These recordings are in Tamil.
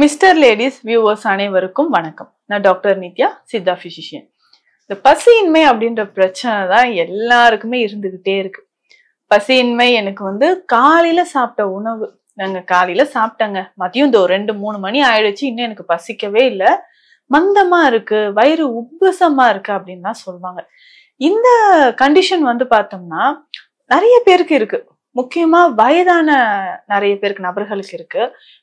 மிஸ்டர் லேடிஸ் வியூவர்ஸ் அனைவருக்கும் வணக்கம் நான் டாக்டர் நித்யா சித்தா பிசிஷியன் இந்த பசியின்மை அப்படின்ற பிரச்சனை தான் எல்லாருக்குமே இருந்துக்கிட்டே இருக்கு பசியின்மை எனக்கு வந்து காலையில சாப்பிட்ட உணவு நாங்கள் காலையில சாப்பிட்டங்க மதியம் இந்த ஒரு ரெண்டு மூணு மணி ஆயிடுச்சு இன்னும் எனக்கு பசிக்கவே இல்லை மந்தமா இருக்கு வயிறு உப்புசமா இருக்கு அப்படின்னு தான் சொல்லுவாங்க இந்த கண்டிஷன் வந்து பார்த்தோம்னா நிறைய பேருக்கு இருக்கு முக்கியமா வயதான நிறைய பேருக்கு நபர்களுக்கு இருக்கு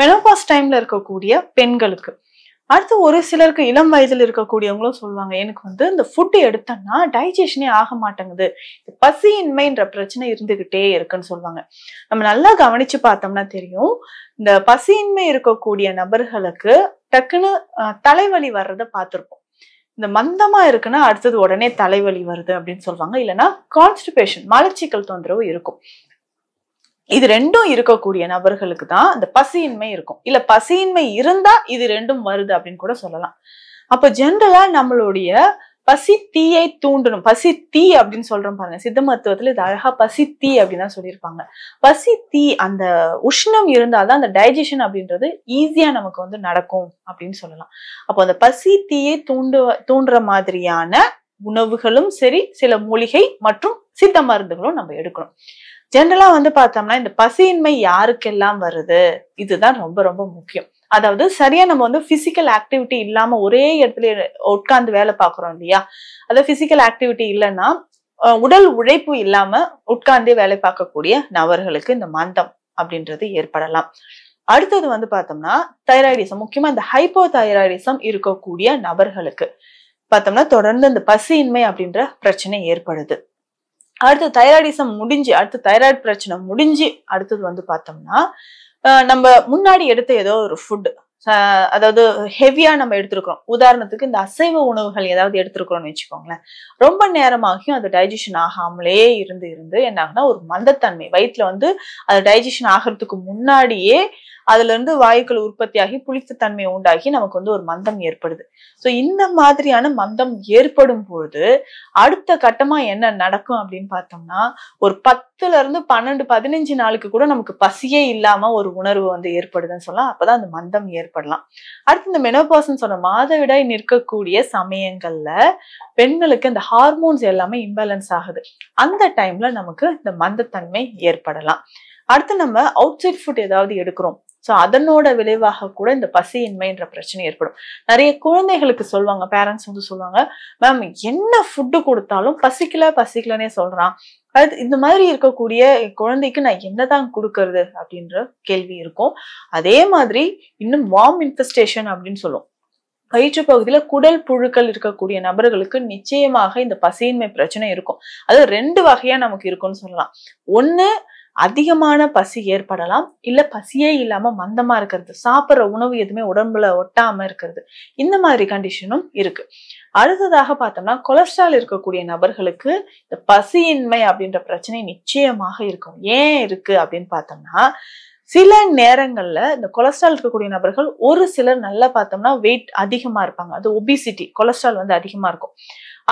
மெனோபாஸ் டைம்ல இருக்கக்கூடிய பெண்களுக்கு அடுத்து ஒரு சிலருக்கு இளம் வயதில் இருக்கக்கூடியவங்களும் சொல்லுவாங்க எனக்கு வந்து இந்த ஃபுட்டு எடுத்தோம்னா டைஜஷனே ஆக மாட்டேங்குது பசியின்மைன்ற பிரச்சனை இருந்துகிட்டே இருக்குன்னு சொல்லுவாங்க நம்ம நல்லா கவனிச்சு பார்த்தோம்னா தெரியும் இந்த பசியின்மை இருக்கக்கூடிய நபர்களுக்கு டக்குன்னு தலைவலி வர்றத பார்த்துருப்போம் இந்த மந்தமா இருக்குன்னா அடுத்தது உடனே தலைவலி வருது அப்படின்னு சொல்லுவாங்க இல்லைன்னா கான்ஸ்டிபேஷன் மலச்சிக்கல் தொந்தரவு இருக்கும் இது ரெண்டும் இருக்கக்கூடிய நபர்களுக்கு தான் அந்த பசியின்மை இருக்கும் இல்ல பசியின்மை இருந்தா இது ரெண்டும் வருது அப்படின்னு கூட சொல்லலாம் அப்ப ஜென்ரலா நம்மளுடைய பசி தீயை தூண்டணும் பசி தீ அப்படின்னு சொல்றோம் பாருங்க சித்த மருத்துவத்துல இது அழகா பசி தீ அப்படின்னு தான் சொல்லியிருப்பாங்க பசி தீ அந்த உஷ்ணம் இருந்தால்தான் அந்த டைஜஷன் அப்படின்றது ஈஸியா நமக்கு வந்து நடக்கும் அப்படின்னு சொல்லலாம் அப்போ அந்த பசி தீயை தூண்டு தூண்டுற மாதிரியான உணவுகளும் சரி சில மூலிகை மற்றும் சித்த மருந்துகளும் நம்ம எடுக்கணும் ஜென்ரலா வந்து பார்த்தோம்னா இந்த பசியின்மை யாருக்கெல்லாம் வருது இதுதான் ரொம்ப ரொம்ப முக்கியம் அதாவது சரியா நம்ம வந்து பிசிக்கல் ஆக்டிவிட்டி இல்லாம ஒரே இடத்துல உட்கார்ந்து வேலை பார்க்குறோம் இல்லையா அதாவது பிசிக்கல் ஆக்டிவிட்டி இல்லைன்னா உடல் உழைப்பு இல்லாம உட்கார்ந்து வேலை பார்க்கக்கூடிய நபர்களுக்கு இந்த மந்தம் அப்படின்றது ஏற்படலாம் அடுத்தது வந்து பார்த்தோம்னா தைராய்டிசம் முக்கியமா இந்த ஹைப்போ தைராய்டிசம் இருக்கக்கூடிய நபர்களுக்கு பார்த்தோம்னா தொடர்ந்து இந்த பசியின்மை அப்படின்ற பிரச்சனை ஏற்படுது அடுத்து தைராய்டிசம் முடிஞ்சு அடுத்து தைராய்டு பிரச்சனை முடிஞ்சு அடுத்தது வந்து பார்த்தோம்னா நம்ம முன்னாடி எடுத்த ஏதோ ஒரு ஃபுட்டு அதாவது ஹெவியா நம்ம எடுத்திருக்கிறோம் உதாரணத்துக்கு இந்த அசைவ உணவுகள் ஏதாவது எடுத்திருக்கிறோம்னு வச்சுக்கோங்களேன் ரொம்ப நேரமாகியும் அது டைஜஷன் ஆகாமலே இருந்து இருந்து என்ன ஆகுனா ஒரு மந்தத்தன்மை வயிற்றுல வந்து அது டைஜஷன் ஆகிறதுக்கு முன்னாடியே அதுல இருந்து வாயுக்கள் உற்பத்தியாகி புளித்த தன்மை உண்டாகி நமக்கு வந்து ஒரு மந்தம் ஏற்படுது ஸோ இந்த மாதிரியான மந்தம் ஏற்படும் பொழுது அடுத்த கட்டமா என்ன நடக்கும் அப்படின்னு பார்த்தோம்னா ஒரு பத்துல இருந்து பன்னெண்டு பதினஞ்சு நாளுக்கு கூட நமக்கு பசியே இல்லாம ஒரு உணர்வு வந்து ஏற்படுதுன்னு சொல்லலாம் அப்பதான் அந்த மந்தம் ஏற்படலாம் அடுத்து இந்த மெனோபாசன் சொன்ன மாதவிடாய் நிற்கக்கூடிய சமயங்கள்ல பெண்களுக்கு இந்த ஹார்மோன்ஸ் எல்லாமே இம்பேலன்ஸ் ஆகுது அந்த டைம்ல நமக்கு இந்த மந்தத்தன்மை ஏற்படலாம் அடுத்து நம்ம அவுட் சைட் ஃபுட் ஏதாவது எடுக்கிறோம் ஸோ அதனோட விளைவாக கூட இந்த பசியின்மைன்ற பிரச்சனை ஏற்படும் நிறைய குழந்தைகளுக்கு சொல்லுவாங்க பேரண்ட்ஸ் வந்து சொல்லுவாங்க மேம் என்ன ஃபுட்டு கொடுத்தாலும் பசிக்கல பசிக்கலன்னே சொல்கிறான் அது இந்த மாதிரி இருக்கக்கூடிய குழந்தைக்கு நான் என்னதான் கொடுக்கறது அப்படின்ற கேள்வி இருக்கும் அதே மாதிரி இன்னும் வார்ம் இன்ஃபெஸ்டேஷன் அப்படின்னு சொல்லுவோம் வயிற்று பகுதியில் குடல் புழுக்கள் இருக்கக்கூடிய நபர்களுக்கு நிச்சயமாக இந்த பசியின்மை பிரச்சனை இருக்கும் அது ரெண்டு வகையா நமக்கு இருக்கும்னு சொல்லலாம் ஒன்று அதிகமான பசி ஏற்படலாம் இல்ல பசியே இல்லாம மந்தமா இருக்கிறது சாப்பிட்ற உணவு எதுவுமே உடம்புல ஒட்டாம இருக்கிறது இந்த மாதிரி கண்டிஷனும் இருக்கு அடுத்ததாக பார்த்தோம்னா கொலஸ்ட்ரால் இருக்கக்கூடிய நபர்களுக்கு இந்த பசியின்மை அப்படின்ற பிரச்சனை நிச்சயமாக இருக்கும் ஏன் இருக்கு அப்படின்னு பார்த்தோம்னா சில நேரங்கள்ல இந்த கொலஸ்ட்ரால் இருக்கக்கூடிய நபர்கள் ஒரு சிலர் நல்லா பார்த்தோம்னா வெயிட் அதிகமா இருப்பாங்க அது ஒபிசிட்டி கொலஸ்ட்ரால் வந்து அதிகமா இருக்கும்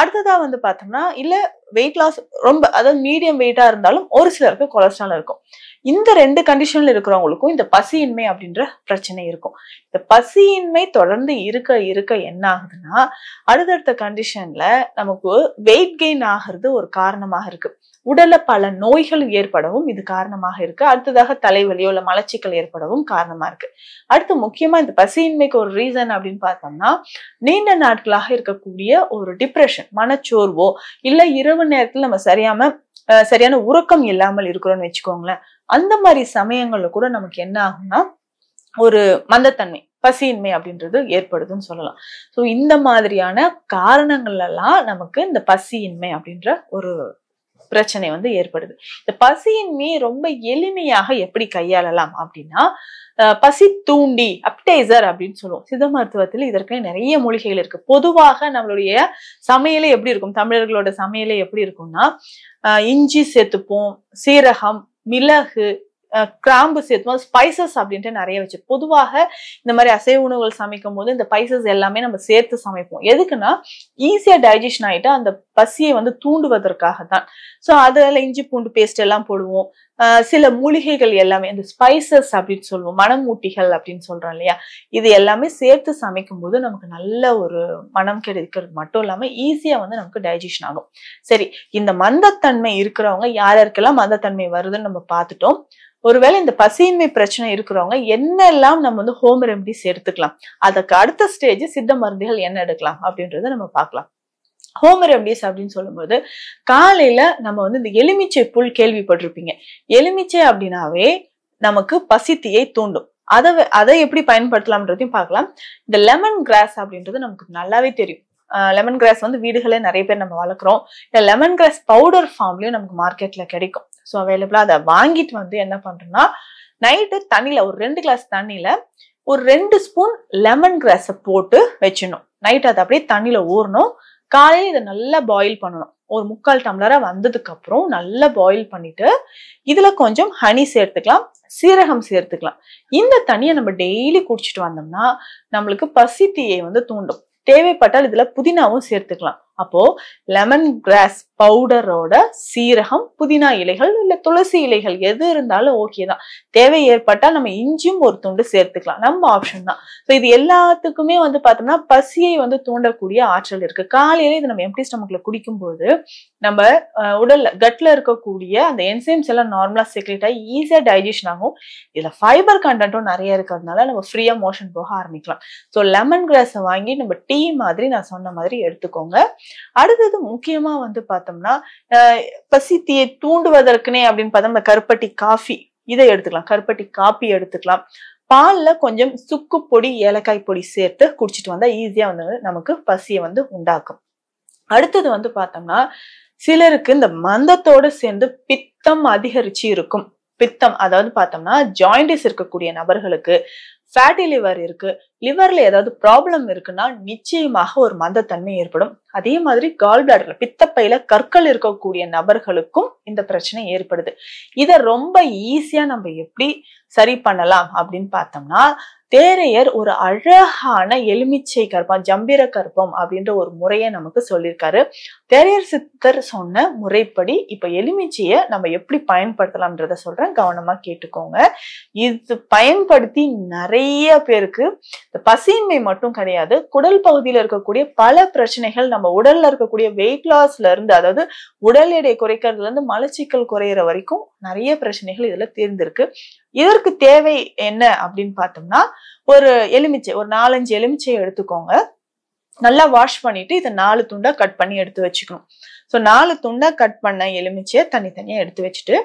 அடுத்ததா வந்து பார்த்தோம்னா இல்ல வெயிட் லாஸ் ரொம்ப அதாவது மீடியம் வெயிட்டா இருந்தாலும் ஒரு சிலருக்கு கொலஸ்ட்ரால் இருக்கும் இந்த ரெண்டு கண்டிஷன்ல இருக்கிறவங்களுக்கும் இந்த பசியின்மை அப்படின்ற பிரச்சனை இருக்கும் இந்த பசியின்மை தொடர்ந்து இருக்க இருக்க என்ன ஆகுதுன்னா அடுத்தடுத்த கண்டிஷன்ல நமக்கு வெயிட் கெயின் ஆகிறது ஒரு காரணமாக இருக்கு உடல பல நோய்கள் ஏற்படவும் இது காரணமாக இருக்கு அடுத்ததாக தலைவலியோ இல்ல மலச்சிக்கல் ஏற்படவும் காரணமா இருக்கு அடுத்து முக்கியமா இந்த பசியின்மைக்கு ஒரு ரீசன் அப்படின்னு பார்த்தோம்னா நீண்ட நாட்களாக இருக்கக்கூடிய ஒரு டிப்ரெஷன் மனச்சோர்வோ இல்லை இரவு நேரத்தில் நம்ம சரியாம சரியான உறக்கம் இல்லாமல் இருக்கிறோம்னு வச்சுக்கோங்களேன் அந்த மாதிரி சமயங்கள்ல கூட நமக்கு என்ன ஆகும்னா ஒரு மந்தத்தன்மை பசியின்மை அப்படின்றது ஏற்படுதுன்னு சொல்லலாம் ஸோ இந்த மாதிரியான காரணங்கள் எல்லாம் நமக்கு இந்த பசியின்மை அப்படின்ற ஒரு பிரச்சனை வந்து ஏற்படுது இந்த பசியின்மையை ரொம்ப எளிமையாக எப்படி கையாளலாம் அப்படின்னா பசி தூண்டி அப்டைசர் அப்படின்னு சொல்லுவோம் சித்த மருத்துவத்தில் இதற்கு நிறைய மூலிகைகள் இருக்கு பொதுவாக நம்மளுடைய சமையலே எப்படி இருக்கும் தமிழர்களோட சமையலே எப்படி இருக்கும்னா இஞ்சி சேர்த்துப்போம் சீரகம் மிளகு கிராம்பு சேர்த்துவோம் ஸ்பைசஸ் அப்படின்ட்டு நிறைய வச்சு பொதுவாக இந்த மாதிரி அசைவ உணவுகள் சமைக்கும் போது இந்த ஸ்பைசஸ் எல்லாமே நம்ம சேர்த்து சமைப்போம் எதுக்குன்னா ஈஸியா டைஜஷன் ஆயிட்டு அந்த பசியை வந்து தூண்டுவதற்காக தான் ஸோ அதில் இஞ்சி பூண்டு பேஸ்ட் எல்லாம் போடுவோம் சில மூலிகைகள் எல்லாமே இந்த ஸ்பைசஸ் அப்படின்னு சொல்லுவோம் மனமூட்டிகள் அப்படின்னு சொல்றோம் இல்லையா இது எல்லாமே சேர்த்து சமைக்கும் போது நமக்கு நல்ல ஒரு மனம் கிடைக்கிறது மட்டும் இல்லாம ஈஸியா வந்து நமக்கு டைஜஷன் ஆகும் சரி இந்த மந்தத்தன்மை இருக்கிறவங்க யாருக்கெல்லாம் மந்தத்தன்மை வருதுன்னு நம்ம பார்த்துட்டோம் ஒருவேளை இந்த பசியின்மை பிரச்சனை இருக்கிறவங்க என்னெல்லாம் நம்ம வந்து ஹோம் ரெமடிஸ் எடுத்துக்கலாம் அதுக்கு அடுத்த ஸ்டேஜ் சித்த மருந்துகள் என்ன எடுக்கலாம் அப்படின்றத நம்ம பார்க்கலாம் ஹோம் ரெமடிஸ் அப்படின்னு சொல்லும்போது காலையில நம்ம வந்து இந்த எலுமிச்சை புல் கேள்விப்பட்டிருப்பீங்க எலுமிச்சை அப்படின்னாவே நமக்கு பசித்தியை தூண்டும் அதை அதை எப்படி பயன்படுத்தலாம்ன்றதையும் பார்க்கலாம் இந்த லெமன் கிராஸ் அப்படின்றது நமக்கு நல்லாவே தெரியும் லெமன் கிராஸ் வந்து வீடுகளே நிறைய பேர் நம்ம வளர்க்குறோம் இல்லை லெமன் கிராஸ் பவுடர் ஃபார்ம்லயும் நமக்கு மார்க்கெட்ல கிடைக்கும் ஸோ அவைலபிளா அதை வாங்கிட்டு வந்து என்ன பண்றோம்னா நைட்டு தண்ணியில ஒரு ரெண்டு கிளாஸ் தண்ணியில ஒரு ரெண்டு ஸ்பூன் லெமன் கிராஸை போட்டு வச்சிடணும் நைட் அதை அப்படியே தண்ணியில ஊறணும் காலையில் இதை நல்லா பாயில் பண்ணணும் ஒரு முக்கால் டம்ளராக வந்ததுக்கு அப்புறம் நல்லா பாயில் பண்ணிட்டு இதில் கொஞ்சம் ஹனி சேர்த்துக்கலாம் சீரகம் சேர்த்துக்கலாம் இந்த தண்ணியை நம்ம டெய்லி குடிச்சிட்டு வந்தோம்னா நம்மளுக்கு பசித்தியை வந்து தூண்டும் தேவைப்பட்டால் இதில் புதினாவும் சேர்த்துக்கலாம் அப்போ லெமன் கிராஸ் பவுடரோட சீரகம் புதினா இலைகள் இல்ல துளசி இலைகள் எது இருந்தாலும் ஓகே தான் தேவை ஏற்பட்டா நம்ம இஞ்சியும் ஒரு துண்டு சேர்த்துக்கலாம் நம்ம ஆப்ஷன் தான் ஸோ இது எல்லாத்துக்குமே வந்து பார்த்தோம்னா பசியை வந்து தூண்டக்கூடிய ஆற்றல் இருக்கு காலையில இது நம்ம எம்டி ஸ்டமக்ல குடிக்கும்போது நம்ம உடல்ல கட்ல இருக்கக்கூடிய அந்த என்சைம்ஸ் எல்லாம் நார்மலா செக்ரேட் ஆகி ஈஸியா டைஜஷன் ஆகும் இதுல ஃபைபர் கண்டென்ட்டும் நிறைய இருக்கிறதுனால நம்ம ஃப்ரீயா மோஷன் போக ஆரம்பிக்கலாம் ஸோ லெமன் கிராஸை வாங்கி நம்ம டீ மாதிரி நான் சொன்ன மாதிரி எடுத்துக்கோங்க அடுத்தது முக்கியமா வந்து பார்த்தோம்னா பசித்தியை தூண்டுவதற்குனே அப்படின்னு பார்த்தோம் இந்த கருப்பட்டி காஃபி இதை எடுத்துக்கலாம் கருப்பட்டி காப்பி எடுத்துக்கலாம் பாலில் கொஞ்சம் சுக்கு பொடி ஏலக்காய் பொடி சேர்த்து குடிச்சிட்டு வந்தால் ஈஸியாக வந்து நமக்கு பசியை வந்து உண்டாக்கும் அடுத்தது வந்து பார்த்தோம்னா சிலருக்கு இந்த மந்தத்தோடு சேர்ந்து பித்தம் அதிகரிச்சு இருக்கும் பித்தம் அதாவது பார்த்தோம்னா ஜாயிண்டிஸ் இருக்கக்கூடிய நபர்களுக்கு ஃபேட்டி லிவர் இருக்கு லிவர்ல ஏதாவது ப்ராப்ளம் இருக்குன்னா நிச்சயமாக ஒரு மந்தத்தன்மை ஏற்படும் அதே மாதிரி கால் பிளாடர்ல பித்தப்பையில கற்கள் இருக்கக்கூடிய நபர்களுக்கும் இந்த பிரச்சனை ஏற்படுது இதை ரொம்ப ஈஸியா நம்ம எப்படி சரி பண்ணலாம் அப்படின்னு பார்த்தோம்னா தேரையர் ஒரு அழகான எலுமிச்சை கர்ப்பம் ஜம்பிர கர்ப்பம் அப்படின்ற ஒரு முறைய நமக்கு சொல்லியிருக்காரு தேரையர் சித்தர் சொன்ன முறைப்படி இப்ப எலுமிச்சையை நம்ம எப்படி பயன்படுத்தலாம்ன்றத சொல்றேன் கவனமா கேட்டுக்கோங்க இது பயன்படுத்தி நிறைய பேருக்கு பசியின்மை மட்டும் கிடையாது குடல் பகுதியில் இருக்கக்கூடிய பல பிரச்சனைகள் நம்ம நம்ம உடல்ல இருக்கக்கூடிய வெயிட் லாஸ்ல இருந்து அதாவது உடல் எடை குறைக்கிறதுல இருந்து மலச்சிக்கல் குறையிற வரைக்கும் நிறைய பிரச்சனைகள் இதுல தீர்ந்திருக்கு இதற்கு தேவை என்ன அப்படின்னு பார்த்தோம்னா ஒரு எலுமிச்சை ஒரு நாலஞ்சு எலுமிச்சையை எடுத்துக்கோங்க நல்லா வாஷ் பண்ணிட்டு இதை நாலு துண்டா கட் பண்ணி எடுத்து வச்சுக்கணும் ஸோ நாலு துண்டா கட் பண்ண எலுமிச்சையை தனித்தனியா எடுத்து வச்சுட்டு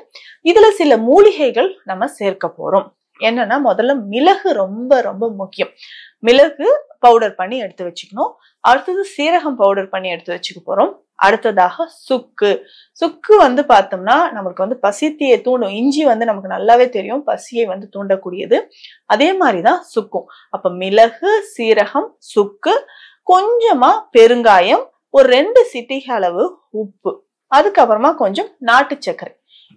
இதுல சில மூலிகைகள் நம்ம சேர்க்க போறோம் என்னன்னா முதல்ல மிளகு ரொம்ப ரொம்ப முக்கியம் மிளகு பவுடர் பண்ணி எடுத்து வச்சுக்கணும் அடுத்தது சீரகம் பவுடர் பண்ணி எடுத்து வச்சுக்க போகிறோம் அடுத்ததாக சுக்கு சுக்கு வந்து பார்த்தோம்னா நமக்கு வந்து பசித்தியை தூண்டும் இஞ்சி வந்து நமக்கு நல்லாவே தெரியும் பசியை வந்து தூண்டக்கூடியது அதே மாதிரி தான் சுக்கும் அப்போ மிளகு சீரகம் சுக்கு கொஞ்சமாக பெருங்காயம் ஒரு ரெண்டு சிட்டிக அளவு உப்பு அதுக்கப்புறமா கொஞ்சம் நாட்டு சர்க்கரை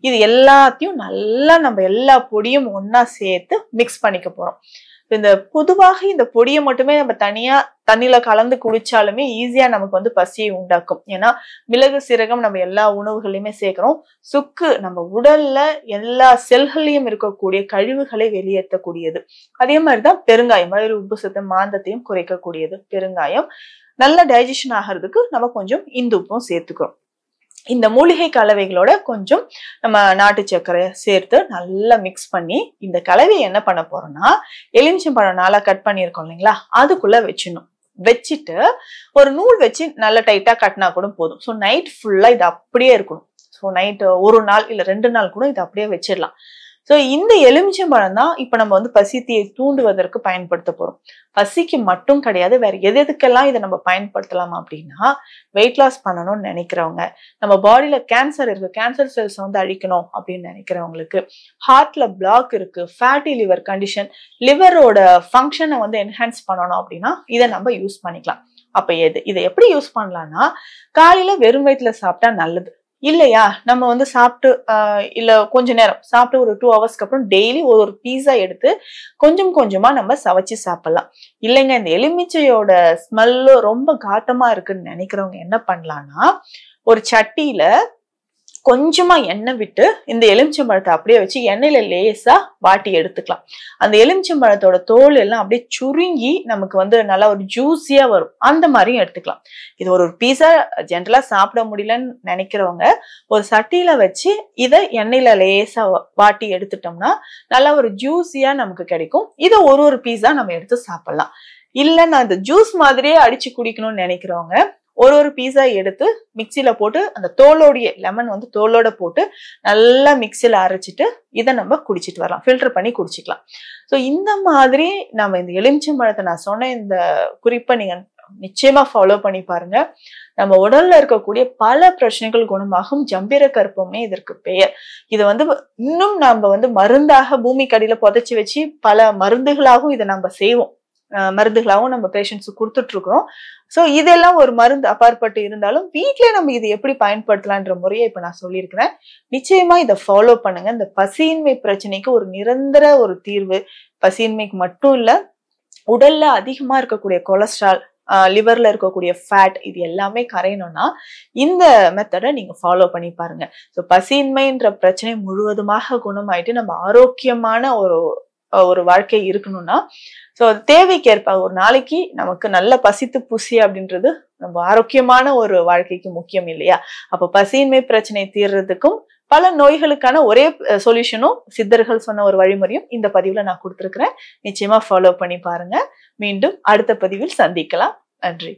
இது எல்லாத்தையும் நல்லா நம்ம எல்லா பொடியும் ஒன்றா சேர்த்து மிக்ஸ் பண்ணிக்க போகிறோம் இந்த பொதுவாக இந்த பொடியை மட்டுமே நம்ம தனியா தண்ணியில கலந்து குளிச்சாலுமே ஈஸியா நமக்கு வந்து பசியை உண்டாக்கும் ஏன்னா மிளகு சீரகம் நம்ம எல்லா உணவுகளையுமே சேர்க்கிறோம் சுக்கு நம்ம உடல்ல எல்லா செல்களையும் இருக்கக்கூடிய கழிவுகளை வெளியேற்றக்கூடியது அதே மாதிரிதான் பெருங்காயம் வயிறு உப்பு சத்து மாந்தத்தையும் குறைக்கக்கூடியது பெருங்காயம் நல்ல டைஜஷன் ஆகிறதுக்கு நம்ம கொஞ்சம் இந்துப்பும் சேர்த்துக்கிறோம் இந்த மூலிகை கலவைகளோட கொஞ்சம் நம்ம நாட்டு சர்க்கரை சேர்த்து நல்லா மிக்ஸ் பண்ணி இந்த கலவையை என்ன பண்ண போறோம்னா பழம் நாளா கட் பண்ணியிருக்கோம் இல்லைங்களா அதுக்குள்ள வச்சிடணும் வச்சுட்டு ஒரு நூல் வச்சு நல்லா டைட்டா கட்டினா கூட போதும் ஸோ நைட் ஃபுல்லா இது அப்படியே இருக்கணும் ஸோ நைட்டு ஒரு நாள் இல்லை ரெண்டு நாள் கூட இது அப்படியே வச்சிடலாம் ஸோ இந்த எலுமிச்சம் பழம் தான் இப்போ நம்ம வந்து பசித்தியை தூண்டுவதற்கு பயன்படுத்த போகிறோம் பசிக்கு மட்டும் கிடையாது வேற எது எதுக்கெல்லாம் இதை நம்ம பயன்படுத்தலாம் அப்படின்னா வெயிட் லாஸ் பண்ணணும்னு நினைக்கிறவங்க நம்ம பாடியில் கேன்சர் இருக்குது கேன்சர் செல்ஸ் வந்து அழிக்கணும் அப்படின்னு நினைக்கிறவங்களுக்கு ஹார்ட்டில் பிளாக் இருக்குது ஃபேட்டி லிவர் கண்டிஷன் லிவரோட ஃபங்க்ஷனை வந்து என்ஹான்ஸ் பண்ணணும் அப்படின்னா இதை நம்ம யூஸ் பண்ணிக்கலாம் அப்போ எது இதை எப்படி யூஸ் பண்ணலான்னா காலையில் வெறும் வயிற்றுல சாப்பிட்டா நல்லது இல்லையா நம்ம வந்து சாப்பிட்டு இல்ல கொஞ்ச நேரம் சாப்பிட்டு ஒரு டூ ஹவர்ஸ்க்கு அப்புறம் டெய்லி ஒரு ஒரு பீஸா எடுத்து கொஞ்சம் கொஞ்சமா நம்ம சவைச்சு சாப்பிடலாம் இல்லைங்க இந்த எலுமிச்சையோட ஸ்மெல்லும் ரொம்ப காட்டமாக இருக்குன்னு நினைக்கிறவங்க என்ன பண்ணலாம்னா ஒரு சட்டியில கொஞ்சமா எண்ணெய் விட்டு இந்த எலுமிச்சம்பழத்தை அப்படியே வச்சு எண்ணெயில லேசா வாட்டி எடுத்துக்கலாம் அந்த எலுமிச்சம்பழத்தோட தோல் எல்லாம் அப்படியே சுருங்கி நமக்கு வந்து நல்லா ஒரு ஜூஸியா வரும் அந்த மாதிரியும் எடுத்துக்கலாம் இது ஒரு ஒரு பீஸா ஜென்ரலா சாப்பிட முடியலன்னு நினைக்கிறவங்க ஒரு சட்டியில வச்சு இதை எண்ணெயில லேசா வாட்டி எடுத்துட்டோம்னா நல்லா ஒரு ஜூஸியா நமக்கு கிடைக்கும் இதை ஒரு ஒரு பீஸா நம்ம எடுத்து சாப்பிடலாம் இல்லைன்னா நான் இந்த ஜூஸ் மாதிரியே அடிச்சு குடிக்கணும்னு நினைக்கிறவங்க ஒரு ஒரு பீஸா எடுத்து மிக்சியில போட்டு அந்த தோலோடைய லெமன் வந்து தோலோட போட்டு நல்லா மிக்சியில அரைச்சிட்டு இதை நம்ம குடிச்சிட்டு வரலாம் ஃபில்டர் பண்ணி குடிச்சிக்கலாம் ஸோ இந்த மாதிரி நம்ம இந்த எலுமிச்சம்பழத்தை நான் சொன்ன இந்த குறிப்பை நீங்க நிச்சயமா ஃபாலோ பண்ணி பாருங்க நம்ம உடல்ல இருக்கக்கூடிய பல பிரச்சனைகள் குணமாகும் ஜம்பீர கற்பமே இதற்கு பெயர் இதை வந்து இன்னும் நம்ம வந்து மருந்தாக பூமி கடையில புதைச்சி வச்சு பல மருந்துகளாகவும் இதை நம்ம செய்வோம் மருந்துகளாகவும் நம்ம பேஷண்ட்ஸுக்கு கொடுத்துட்டு இருக்கிறோம் ஸோ இதெல்லாம் ஒரு மருந்து அப்பாற்பட்டு இருந்தாலும் வீட்டிலே நம்ம இது எப்படி பயன்படுத்தலான்ற முறையை இப்போ நான் சொல்லியிருக்கிறேன் நிச்சயமாக இதை ஃபாலோ பண்ணுங்க இந்த பசியின்மை பிரச்சனைக்கு ஒரு நிரந்தர ஒரு தீர்வு பசியின்மைக்கு மட்டும் இல்லை உடல்ல அதிகமாக இருக்கக்கூடிய கொலஸ்ட்ரால் லிவர்ல இருக்கக்கூடிய ஃபேட் இது எல்லாமே கரையணும்னா இந்த மெத்தடை நீங்க ஃபாலோ பண்ணி பாருங்க ஸோ பசியின்மைன்ற பிரச்சனை முழுவதுமாக குணமாயிட்டு நம்ம ஆரோக்கியமான ஒரு ஒரு வாழ்க்கை இருக்கணும்னா ஸோ தேவைக்கேற்ப ஒரு நாளைக்கு நமக்கு நல்ல பசித்து புசி அப்படின்றது நம்ம ஆரோக்கியமான ஒரு வாழ்க்கைக்கு முக்கியம் இல்லையா அப்போ பசியின்மை பிரச்சனை தீர்றதுக்கும் பல நோய்களுக்கான ஒரே சொல்யூஷனும் சித்தர்கள் சொன்ன ஒரு வழிமுறையும் இந்த பதிவில் நான் கொடுத்துருக்குறேன் நிச்சயமாக ஃபாலோ பண்ணி பாருங்க மீண்டும் அடுத்த பதிவில் சந்திக்கலாம் நன்றி